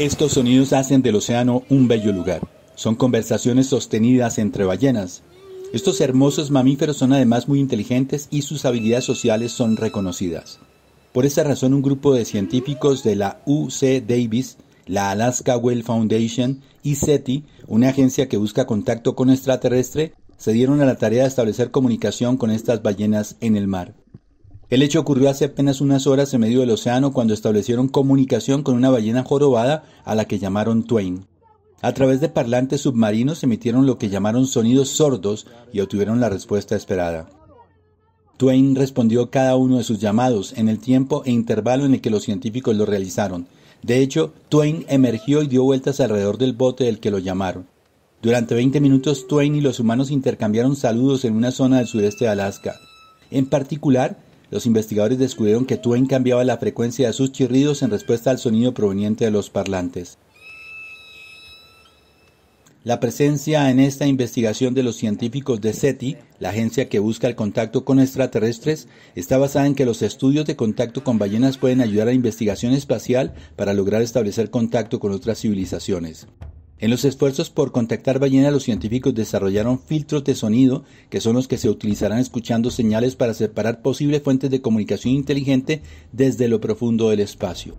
Estos sonidos hacen del océano un bello lugar. Son conversaciones sostenidas entre ballenas. Estos hermosos mamíferos son además muy inteligentes y sus habilidades sociales son reconocidas. Por esa razón, un grupo de científicos de la UC Davis, la Alaska Whale Foundation y SETI, una agencia que busca contacto con extraterrestre, se dieron a la tarea de establecer comunicación con estas ballenas en el mar. El hecho ocurrió hace apenas unas horas en medio del océano cuando establecieron comunicación con una ballena jorobada a la que llamaron Twain. A través de parlantes submarinos emitieron lo que llamaron sonidos sordos y obtuvieron la respuesta esperada. Twain respondió cada uno de sus llamados en el tiempo e intervalo en el que los científicos lo realizaron. De hecho, Twain emergió y dio vueltas alrededor del bote del que lo llamaron. Durante 20 minutos, Twain y los humanos intercambiaron saludos en una zona del sureste de Alaska. En particular, los investigadores descubrieron que Twain cambiaba la frecuencia de sus chirridos en respuesta al sonido proveniente de los parlantes. La presencia en esta investigación de los científicos de SETI, la agencia que busca el contacto con extraterrestres, está basada en que los estudios de contacto con ballenas pueden ayudar a la investigación espacial para lograr establecer contacto con otras civilizaciones. En los esfuerzos por contactar ballenas, los científicos desarrollaron filtros de sonido, que son los que se utilizarán escuchando señales para separar posibles fuentes de comunicación inteligente desde lo profundo del espacio.